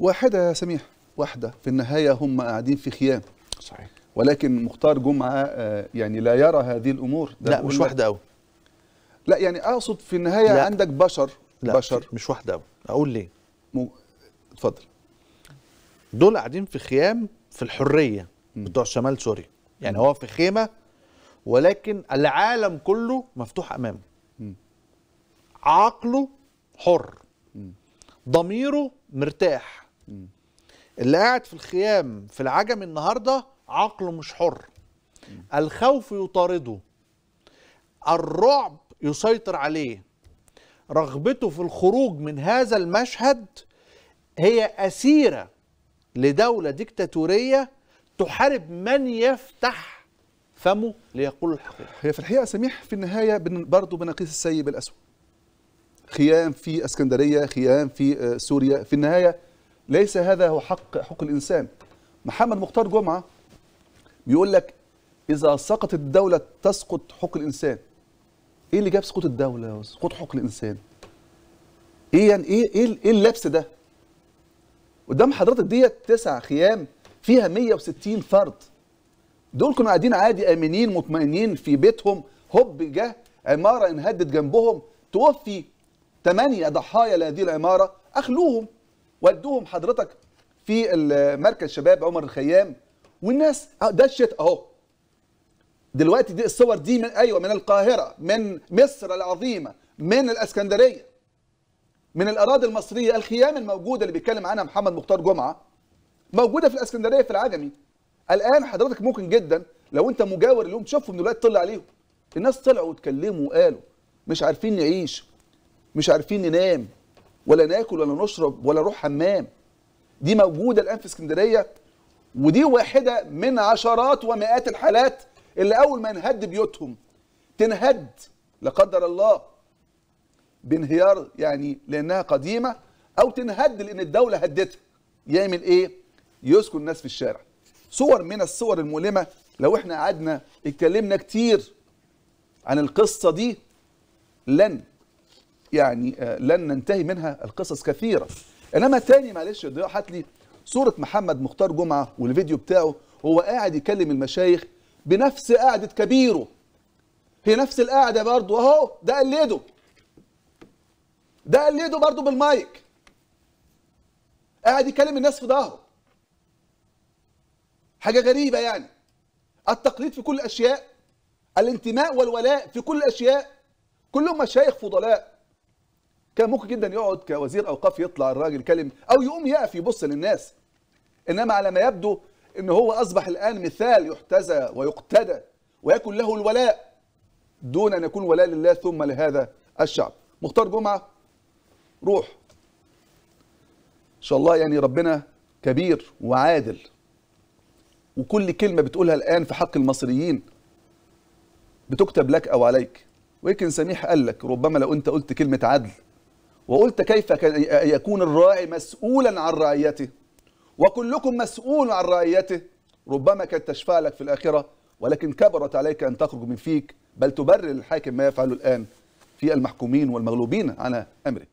واحدة يا سميح واحدة في النهاية هم قاعدين في خيام صحيح ولكن مختار جمعة آه، يعني لا يرى هذه الأمور لا مش واحدة أوي لا يعني أقصد في النهاية لا. عندك بشر لا بشر مش واحدة أوي أقول ليه اتفضل دول قاعدين في خيام في الحرية بتوع شمال سوريا يعني م. هو في خيمة ولكن العالم كله مفتوح أمامه عقله حر ضميره مرتاح اللي قاعد في الخيام في العجم النهارده عقله مش حر الخوف يطارده الرعب يسيطر عليه رغبته في الخروج من هذا المشهد هي أسيرة لدولة ديكتاتورية تحارب من يفتح فمه ليقول الحقيقة هي في الحقيقة سميح في النهاية برضه بنقيس السيب الأسود خيام في اسكندرية خيام في آه، سوريا في النهاية ليس هذا هو حق حقوق الإنسان محمد مختار جمعة بيقول لك إذا سقطت الدولة تسقط حقوق الإنسان إيه اللي جاب سقوط الدولة وسقوط حقوق الإنسان إيه يعني إيه إيه, إيه اللبس ده قدام حضرتك ديت تسع خيام فيها 160 فرد دول كانوا قاعدين عادي امنين مطمئنين في بيتهم هوب جه عماره انهدت جنبهم توفي ثمانيه ضحايا لهذه العماره اخلوهم ودوهم حضرتك في مركز شباب عمر الخيام والناس ده اهو دلوقتي دي الصور دي من ايوه من القاهره من مصر العظيمه من الاسكندريه من الاراضي المصريه الخيام الموجوده اللي بيتكلم عنها محمد مختار جمعه موجوده في الاسكندريه في العجمي الان حضرتك ممكن جدا لو انت مجاور اليوم تشوفهم دلوقتي طلع عليهم الناس طلعوا واتكلموا وقالوا مش عارفين نعيش مش عارفين ننام ولا ناكل ولا نشرب ولا نروح حمام دي موجوده الان في اسكندريه ودي واحده من عشرات ومئات الحالات اللي اول ما ينهد بيوتهم تنهد لا قدر الله بانهيار يعني لانها قديمه او تنهد لان الدوله هدتها يعمل ايه يسكن الناس في الشارع صور من الصور المؤلمه لو احنا قعدنا اتكلمنا كتير عن القصه دي لن يعني آه, لن ننتهي منها القصص كثيرة انما تاني معلش ضياء هات لي صورة محمد مختار جمعة والفيديو بتاعه هو قاعد يكلم المشايخ بنفس قعدة كبيره هي نفس القعدة برضه اهو ده قلده ده قلده برضه بالمايك قاعد يكلم الناس في ظهره حاجة غريبة يعني التقليد في كل الأشياء الانتماء والولاء في كل الأشياء كلهم مشايخ فضلاء كان ممكن جدا يقعد كوزير اوقاف يطلع الراجل كلم او يقوم يقف يبص للناس انما على ما يبدو ان هو اصبح الان مثال يحتذى ويقتدى ويكن له الولاء دون ان يكون ولاء لله ثم لهذا الشعب مختار جمعه روح ان شاء الله يعني ربنا كبير وعادل وكل كلمه بتقولها الان في حق المصريين بتكتب لك او عليك ويمكن سميح قال لك ربما لو انت قلت كلمه عدل وقلت كيف يكون الراعي مسؤولا عن رعيته وكلكم مسؤول عن رعيته ربما كانت تشفع لك في الآخرة ولكن كبرت عليك أن تخرج من فيك بل تبرر الحاكم ما يفعله الآن في المحكومين والمغلوبين على أمره